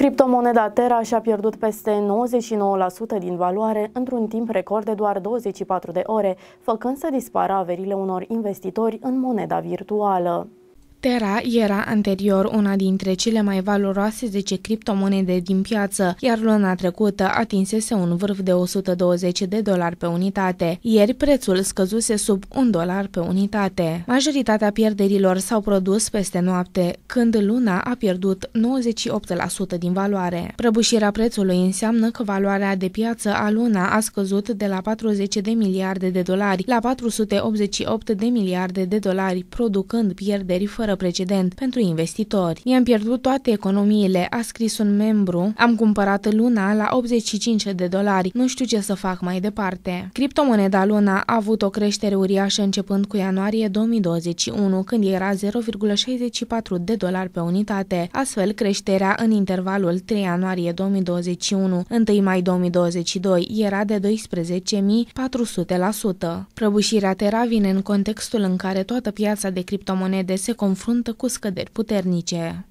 Criptomoneda Terra și-a pierdut peste 99% din valoare într-un timp record de doar 24 de ore, făcând să dispară averile unor investitori în moneda virtuală. Terra era anterior una dintre cele mai valoroase 10 criptomonede din piață, iar luna trecută atinsese un vârf de 120 de dolari pe unitate. Ieri prețul scăzuse sub 1 dolar pe unitate. Majoritatea pierderilor s-au produs peste noapte, când luna a pierdut 98% din valoare. Prăbușirea prețului înseamnă că valoarea de piață a luna a scăzut de la 40 de miliarde de dolari la 488 de miliarde de dolari, producând pierderi fără fără precedent pentru investitori. Mi-am pierdut toate economiile, a scris un membru. Am cumpărat luna la 85 de dolari. Nu știu ce să fac mai departe. Criptomoneda luna a avut o creștere uriașă începând cu ianuarie 2021, când era 0,64 de dolari pe unitate. Astfel, creșterea în intervalul 3 ianuarie 2021 1 mai 2022 era de 12.400%. Prăbușirea Terra vine în contextul în care toată piața de criptomonede se confruntă confruntă cu scăderi puternice.